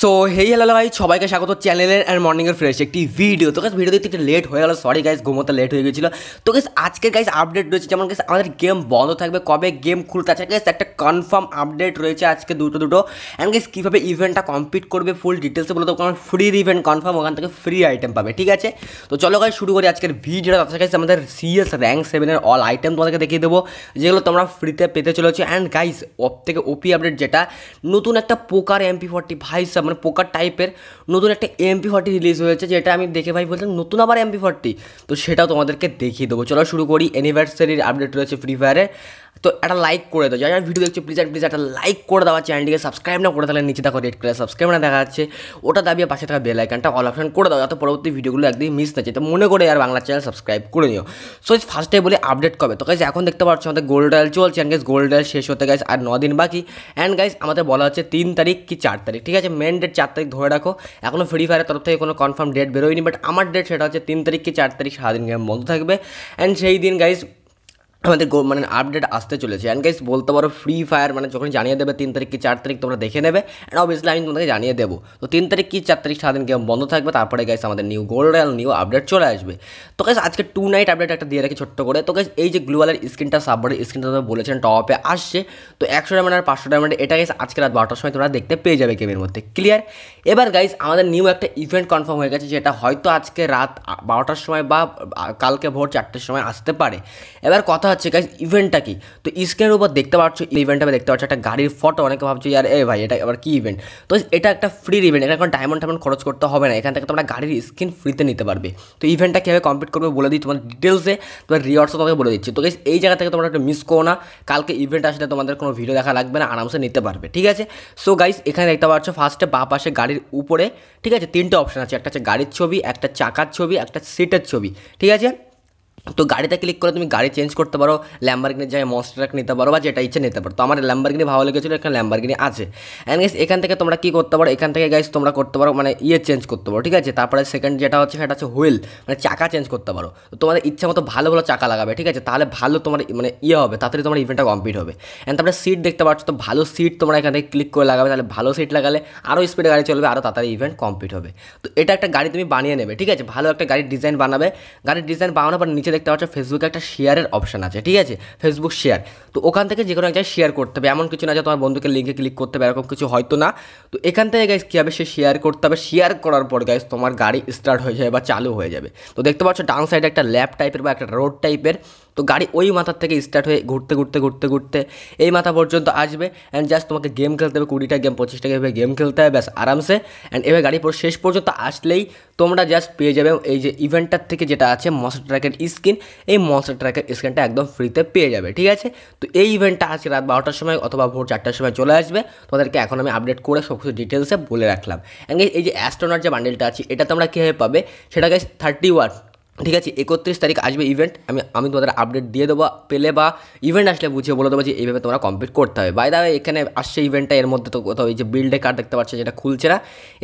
so hey hello ভাই সবাইকে স্বাগত চ্যানেলের অ্যান্ড মর্নিংয়ের ফ্রেশ একটি ভিডিও তো গাছ ভিডিও দেখতে একটু লেট হয়ে গেল সরি গাইস ঘুমোতে লেট হয়ে গেছিলো তো গাছ আজকে গাইস আপডেট রয়েছে যেমন গেছে আমাদের গেম বন্ধ থাকবে কবে গেম খুলতে আছে গেছে একটা কনফার্ম আপডেট রয়েছে আজকে দুটো দুটো অ্যান্ড গাইস কীভাবে ইভেন্টটা কমপ্লিট করবে ফুল ডিটেলসে বলতে তো কারণ ফ্রি ইভেন্ট কনফার্ম ওখান থেকে ফ্রি আইটেম পাবে ঠিক আছে তো চলো গাই শুরু করি আজকের ভিডিওটা তাছাড়া গাইস আমাদের সিএস র্যাঙ্ক সেভেনের অল আইটেম তোমাদেরকে দেখিয়ে দেবো যেগুলো তোমরা ফ্রিতে পেতে চলেছো অ্যান্ড গাইস অপ থেকে ওপি আপডেট যেটা নতুন একটা পোকার এমপি ফর্টি ভাইস হচ্ছে মানে পোকার টাইপের নতুন একটা এমপি ফর্টি রিলিজ হয়েছে যেটা আমি দেখে ভাই বলতাম নতুন আবার এমপি ফর্টি তো সেটাও তোমাদেরকে দেখিয়ে দেবো চলো শুরু করি অ্যানিভার্সারির আপডেট রয়েছে ফ্রি ফায়ারে তো একটা লাইক করে দাও যারা ভিডিও দেখছো প্লিজ প্লিজ একটা লাইক করে দেওয়া চ্যানেলটিকে সাবস্ক্রাইব না করে তাহলে নিচে দেখো রেড কালার সাবস্ক্রাইব না দেখা যাচ্ছে ওটা দাবিয়ে পাশে থাকা বেল আইকনটা অল অপশন করে দাও যাতে পরবর্তী ভিডিওগুলো একদমই মিস না তো মনে করে আর বাংলা চ্যানেল সাবস্ক্রাইব করে নিও সো ফার্স্টে বলে আপডেট কবে তো গাইজ এখন দেখতে পাচ্ছ আমাদের গোল্ড ডায়াল চলছে অ্যান্ড গাইজ গোল্ড ডায়াল শেষ হতে গাইজ আর দিন বাকি অ্যান্ড গাইজ আমাদের বলা হচ্ছে তিন তারিখ কি চার তারিখ ঠিক আছে মেন ডেট চার তারিখ ধরে রাখো এখনও ফ্রি ফায়ারের তরফ থেকে কোনো কনফার্ম ডেট বেরোয়নি বাট আমার ডেট সেটা হচ্ছে তিন তারিখ কি চার তারিখ সারাদিন গেম বন্ধ থাকবে অ্যান্ড সেই দিন গাইজ আমাদের মানে আপডেট আসতে চলেছে অ্যান্ড গাইস বলতে পারো ফ্রি ফায়ার মানে যখন জানিয়ে দেবে তিন তারিখ কি চার তারিখ তোমরা দেখে নেবে অ্যান্ড অবভিয়াসলি আমি তোমাদেরকে জানিয়ে দেবো তো তিন তারিখ কি চার তারিখ সারাদিন গেম বন্ধ থাকবে তারপরে গাইস আমাদের new gold royale new update চলে আসবে তো গাইস আজকে টু নাইট আপডেট একটা দিয়ে রাখি ছোট্ট করে তো গাইস এই যে গ্লোয়ালের স্ক্রিনটা সাববারের স্ক্রিনটা তোমরা বলেছেন টপে আসছে তো একশো ডায়মন্ড আর পাঁচশো ডায়মন্ড এটা গাইস আজকে রাত বারোটার সময় তোমরা দেখতে পেয়ে যাবে গেমের মধ্যে ক্লিয়ার এবার গাইস আমাদের নিউ একটা ইভেন্ট কনফার্ম হয়ে গেছে যেটা হয়তো আজকে রাত বারোটার সময় বা কালকে ভোর চারটের সময় আসতে পারে এবার কথা কথা হচ্ছে গাইজ ইভেন্টটা কি তো স্ক্রিনের উপর দেখতে পাচ্ছ ইভেন্টটা দেখতে পাচ্ছ একটা গাড়ির ফটো অনেকে ভাবছো ইয়ার এ ভাই এটা আবার কি ইভেন্ট তো এটা একটা ফ্রি ইভেন্ট এখানে কোনো ডায়মন্ড টাইমন্ড খরচ করতে হবে না এখান থেকে তোমরা গাড়ির স্ক্রিন ফ্রিতে নিতে পারবে তো ইভেন্টটা কীভাবে কমপ্লিট করবে বলে দিই তোমার ডিটেলসে তোমার রিওয়ার্ডসও তোমাকে বলে দিচ্ছি তো গাইজ এই জায়গা থেকে তোমরা একটু মিস করো না কালকে ইভেন্ট আসলে তোমাদের কোনো ভিডিও দেখা লাগবে না আরামসে নিতে পারবে ঠিক আছে সো গাইজ এখানে দেখতে পাচ্ছ ফার্স্টে বা পাশে গাড়ির উপরে ঠিক আছে তিনটে অপশন আছে একটা হচ্ছে গাড়ির ছবি একটা চাকার ছবি একটা সিটের ছবি ঠিক আছে তো গাড়িটা ক্লিক করে তুমি গাড়ি চেঞ্জ করতে পারো ল্যাম্বারগিনি যাই মস্টার নিতে পারো বা যেটা ইচ্ছে নিতে পারো তো আমার ল্যাম্বারগিনি ভালো লেগেছিলো এখানে ল্যাম্বারগিনি আছে অ্যান্ড গাইস এখান থেকে তোমরা কী করতে পারো এখান থেকে গাইস তোমরা করতে পারো মানে ইয়ে চেঞ্জ করতে পারো ঠিক আছে তারপরে সেকেন্ড যেটা হচ্ছে সেটা হচ্ছে হুইল মানে চাকা চেঞ্জ করতে পারো তো তোমাদের ইচ্ছা মতো ভালো ভালো চাকা লাগাবে ঠিক আছে তাহলে ভালো তোমার মানে ইয়ে হবে তাড়াতাড়ি তোমার ইভেন্টটা কমপ্লিট হবে অ্যান্ড তারপরে সিট দেখতে পাচ্ছ তো ভালো সিট তোমরা এখান থেকে ক্লিক করে লাগাবে তাহলে ভালো সিট লাগালে আরও স্পিডে গাড়ি চলবে আরও তাড়াতাড়ি ইভেন্ট কমপ্লিট হবে তো এটা একটা গাড়ি তুমি বানিয়ে নেবে ঠিক আছে ভালো একটা গাড়ির ডিজাইন বানাবে গাড়ির ডিজাইন বানানোর পর নিচে নিচে দেখতে পাচ্ছ ফেসবুকে একটা শেয়ারের অপশান আছে ঠিক আছে ফেসবুক শেয়ার তো ওখান থেকে যে কোনো একটা জায়গায় শেয়ার করতে হবে এমন কিছু না যে তোমার বন্ধুকে লিঙ্কে ক্লিক করতে হবে এরকম কিছু হয়তো না তো এখান থেকে গাইজ কী হবে সে শেয়ার করতে হবে শেয়ার করার পর গাইজ তোমার গাড়ি স্টার্ট হয়ে যাবে বা চালু হয়ে যাবে তো দেখতে পাচ্ছ ডান সাইডে একটা ল্যাব টাইপের বা একটা রোড টাইপের তো গাড়ি ওই মাথার থেকে স্টার্ট হয়ে ঘুরতে ঘুরতে ঘুরতে ঘুরতে এই মাথা পর্যন্ত আসবে অ্যান্ড জাস্ট তোমাকে গেম খেলতে হবে কুড়িটা গেম পঁচিশটা এভাবে গেম খেলতে হবে ব্যাস আরামসে অ্যান্ড এভাবে গাড়ি পর শেষ পর্যন্ত আসলেই তোমরা জাস্ট পেয়ে যাবে এই যে ইভেন্টটার থেকে যেটা আছে মনস্টার ট্র্যাকের স্কিন এই মনস্টার ট্র্যাকের স্কিনটা একদম ফ্রিতে পেয়ে যাবে ঠিক আছে তো এই ইভেন্টটা আজকে রাত বারোটার সময় অথবা ভোর চারটার সময় চলে আসবে তোমাদেরকে এখন আমি আপডেট করে সব কিছু ডিটেলসে বলে রাখলাম অ্যান্ড এই যে অ্যাস্ট্রোনার যে বান্ডেলটা আছে এটা তোমরা কীভাবে পাবে সেটা থার্টি ওয়ান ঠিক আছে একত্রিশ তারিখ আসবে ইভেন্ট আমি আমি তোমাদের আপডেট দিয়ে দেবো পেলে বা ইভেন্ট আসলে বুঝিয়ে বলে দেবো যে এইভাবে তোমরা কমপ্লিট করতে হবে বাই দা এখানে আসছে ইভেন্টটা এর মধ্যে তো কোথাও এই যে বিল্ডে কার্ড দেখতে পাচ্ছে যেটা খুলছে না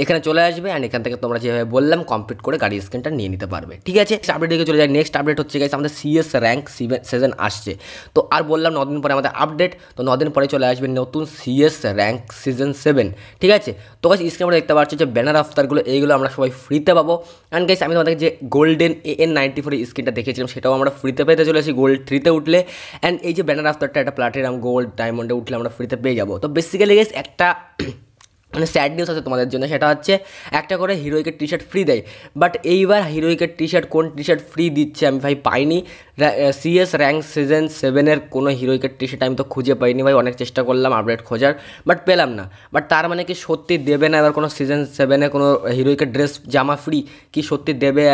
এখানে চলে আসবে অ্যান্ড এখান থেকে তোমরা যেভাবে বললাম কমপ্লিট করে গাড়ি স্ক্রিনটা নিয়ে নিতে পারবে ঠিক আছে আপডেট দিকে চলে যায় নেক্সট আপডেট হচ্ছে গেছে আমাদের সিএস র্যাঙ্ক সিজন আসছে তো আর বললাম নদিন পরে আমাদের আপডেট তো নদিন পরে চলে আসবে নতুন সিএস র্যাঙ্ক সিজন সেভেন ঠিক আছে তো গাছ স্ক্রিনে দেখতে পাচ্ছ যে ব্যানার আফতারগুলো এইগুলো আমরা সবাই ফ্রিতে পাবো অ্যান্ড গাইস আমি তোমাদের যে golden A N ninety four স্ক্রিনটা দেখেছিলাম সেটাও আমরা ফ্রিতে পেতে চলে আসি গোল্ড থ্রিতে উঠলে অ্যান্ড এই যে ব্যানার আফতারটা একটা প্লাটিনাম গোল্ড ডায়মন্ডে উঠলে আমরা ফ্রিতে পেয়ে যাবো তো বেসিক্যালি গেস একটা মানে স্যাড নিউজ আছে তোমাদের জন্য সেটা হচ্ছে একটা করে হিরোইকের টি শার্ট ফ্রি দেয় বাট এইবার হিরোইকের টি শার্ট কোন টি শার্ট ফ্রি দিচ্ছে আমি ভাই পাইনি সিএস র্যাঙ্ক সিজন সেভেনের কোনো হিরোইকের টি শার্ট আমি তো খুঁজে পাইনি ভাই অনেক চেষ্টা করলাম আপডেট খোঁজার বাট পেলাম না বাট তার মানে কি সত্যি দেবে না এবার কোনো সিজন সেভেনে কোনো হিরোইকের ড্রেস জামা ফ্রি কি সত্যি দেবে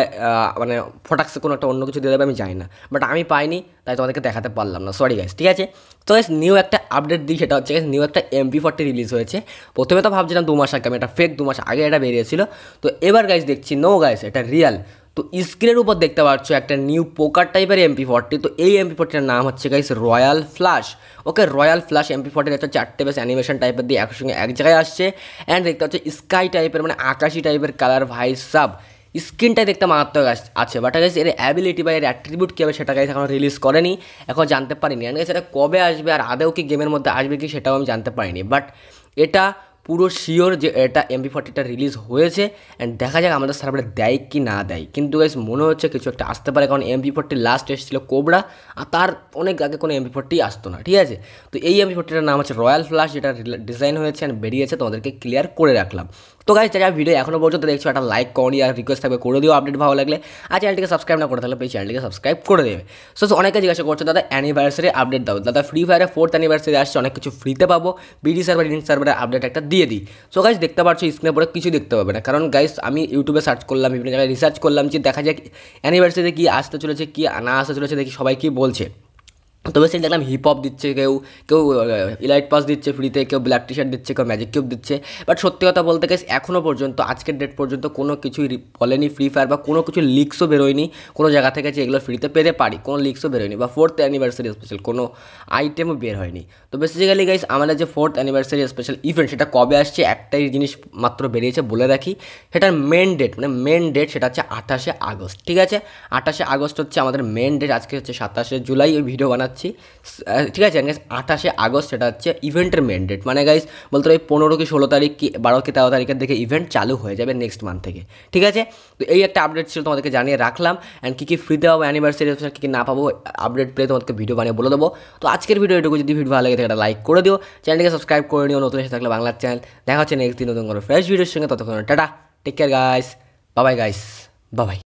মানে ফটাক্সে কোনো একটা অন্য কিছু দিয়ে দেবে আমি জানি না বাট আমি পাইনি তাই তোমাদেরকে দেখাতে পারলাম না সরি গাইস ঠিক আছে তো গাইস নিউ একটা আপডেট দিই সেটা হচ্ছে গাইস নিউ একটা এমপি ফর্টি রিলিজ হয়েছে প্রথমে তো ভাবছিলাম দু মাস আগে আমি এটা ফেক দু মাস আগে এটা বেরিয়েছিল তো এবার গাইস দেখছি নো গাইস এটা রিয়াল তো স্ক্রিনের উপর দেখতে পাচ্ছ একটা নিউ পোকার টাইপের এমপি ফর্টি তো এই এমপি ফর্টির নাম হচ্ছে guys royal flash okay royal flash MP ফর্টির একটা চারটে বেশ অ্যানিমেশন টাইপের দিয়ে একসঙ্গে এক জায়গায় আসছে অ্যান্ড দেখতে পাচ্ছ স্কাই টাইপের মানে আকাশি টাইপের কালার ভাই সাব স্ক্রিনটাই দেখতে মারাত্মক আছে বাট গাইস এর অ্যাবিলিটি বা এর অ্যাট্রিবিউট কী হবে সেটা গাইস এখন রিলিজ করেনি এখন জানতে পারিনি অ্যান্ড গাইস এটা কবে আসবে আর আদেও কি গেমের মধ্যে আসবে কি সেটাও আমি জানতে পারিনি বাট এটা পুরো শিওর যে এটা এমপি ফর্টিটা রিলিজ হয়েছে অ্যান্ড দেখা যাক আমাদের সার্ভারে দেয় কি না দেয় কিন্তু গাইস মনে হচ্ছে কিছু একটা আসতে পারে কারণ এমপি ফোরটি লাস্ট এসেছিল কোবরা আর তার অনেক আগে কোনো এমপি ফোরটি আসতো না ঠিক আছে তো এই এমপি ফোরটিটার নাম হচ্ছে রয়্যাল ফ্লাশ যেটা ডিজাইন হয়েছে অ্যান্ড বেরিয়েছে তোমাদেরকে ক্লিয়ার করে রাখলাম তো গাইজ যারা ভিডিও এখনও পর্যন্ত দেখছো একটা লাইক করনি আর রিকোয়েস্ট থাকবে করে দিও আপডেট ভালো লাগলে আর চ্যানেলটিকে সাবস্ক্রাইব না করে থাকলে এই চ্যানেলটিকে সাবস্ক্রাইব করে দেবে সো অনেকে জিজ্ঞাসা করছো দাদা অ্যানিভার্সারি আপডেট দাও দাদা ফ্রি ফায়ারে ফোর্থ অ্যানিভার্সারি আসছে অনেক কিছু ফ্রিতে পাবো বিডি সার্ভার ইন সার্ভারে আপডেট একটা দিয়ে দিই সো গাইজ দেখতে পাচ্ছ স্ক্রিনে পরে কিছু দেখতে পাবে না কারণ গাইজ আমি ইউটিউবে সার্চ করলাম বিভিন্ন জায়গায় রিসার্চ করলাম যে দেখা যাক অ্যানিভার্সারিতে কী আসতে চলেছে কী না আসতে চলেছে দেখি সবাই কী বলছে তবে সেই দেখলাম হিপ হপ দিচ্ছে কেউ কেউ ইলাইট পাস দিচ্ছে ফ্রিতে কেউ ব্ল্যাক টি শার্ট দিচ্ছে কেউ ম্যাজিক কিউব দিচ্ছে বাট সত্যি কথা বলতে গেছে এখনও পর্যন্ত আজকের ডেট পর্যন্ত কোনো কিছুই বলেনি ফ্রি ফায়ার বা কোনো কিছু লিক্সও বেরোয়নি কোনো জায়গা থেকে যে এগুলো ফ্রিতে পেতে পারি কোনো লিক্সও বেরোয়নি বা ফোর্থ অ্যানিভার্সারি স্পেশাল কোনো আইটেমও বের হয়নি তো বেসিক্যালি গাইস আমাদের যে ফোর্থ অ্যানিভার্সারি স্পেশাল ইভেন্ট সেটা কবে আসছে একটাই জিনিস মাত্র বেরিয়েছে বলে রাখি সেটার মেন ডেট মানে মেন ডেট সেটা হচ্ছে আঠাশে আগস্ট ঠিক আছে আঠাশে আগস্ট হচ্ছে আমাদের মেন ডেট আজকে হচ্ছে সাতাশে জুলাই ওই ভিডিও বানা পাচ্ছি ঠিক আছে গাইস আঠাশে আগস্ট সেটা হচ্ছে ইভেন্টের মেন ডেট মানে গাইস বলতে হবে পনেরো কি ষোলো তারিখ কি বারো কি তেরো তারিখের দিকে ইভেন্ট চালু হয়ে যাবে নেক্সট মান্থ থেকে ঠিক আছে তো এই একটা আপডেট ছিল তোমাদেরকে জানিয়ে রাখলাম অ্যান্ড কী কী ফ্রিতে পাবো অ্যানিভার্সারি অপশন কী কী না পাবো আপডেট পেলে তোমাদেরকে ভিডিও বানিয়ে বলে দেবো তো আজকের ভিডিও এটুকু যদি ভিডিও ভালো লাগে তাহলে একটা লাইক করে দিও চ্যানেলকে সাবস্ক্রাইব করে নিও নতুন এসে থাকলে বাংলার চ্যানেল দেখা হচ্ছে নেক্সট দিন নতুন কোনো ফ্রেশ ভিডিওর সঙ্গে ততক্ষণ tata take care guys bye bye guys বাবাই